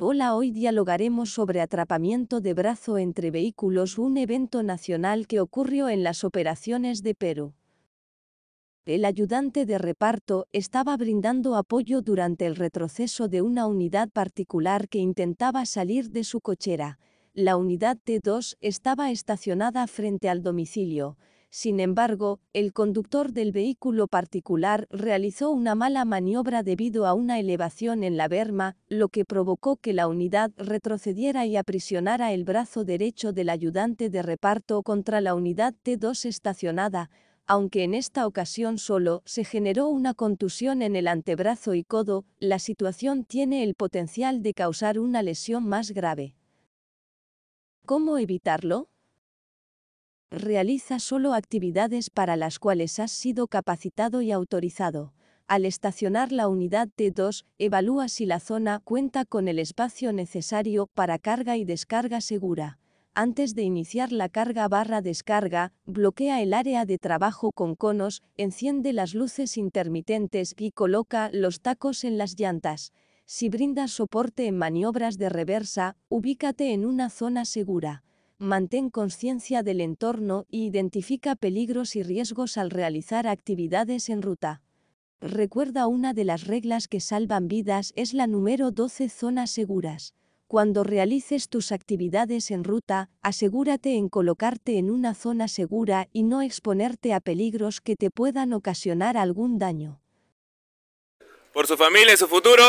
Hola hoy dialogaremos sobre atrapamiento de brazo entre vehículos un evento nacional que ocurrió en las operaciones de Perú. El ayudante de reparto estaba brindando apoyo durante el retroceso de una unidad particular que intentaba salir de su cochera. La unidad T2 estaba estacionada frente al domicilio, sin embargo, el conductor del vehículo particular realizó una mala maniobra debido a una elevación en la berma, lo que provocó que la unidad retrocediera y aprisionara el brazo derecho del ayudante de reparto contra la unidad T2 estacionada, aunque en esta ocasión solo se generó una contusión en el antebrazo y codo, la situación tiene el potencial de causar una lesión más grave. ¿Cómo evitarlo? Realiza solo actividades para las cuales has sido capacitado y autorizado. Al estacionar la unidad T2, evalúa si la zona cuenta con el espacio necesario para carga y descarga segura. Antes de iniciar la carga barra descarga, bloquea el área de trabajo con conos, enciende las luces intermitentes y coloca los tacos en las llantas. Si brindas soporte en maniobras de reversa, ubícate en una zona segura mantén conciencia del entorno y e identifica peligros y riesgos al realizar actividades en ruta. Recuerda una de las reglas que salvan vidas es la número 12 zonas seguras. Cuando realices tus actividades en ruta, asegúrate en colocarte en una zona segura y no exponerte a peligros que te puedan ocasionar algún daño. Por su familia y su futuro.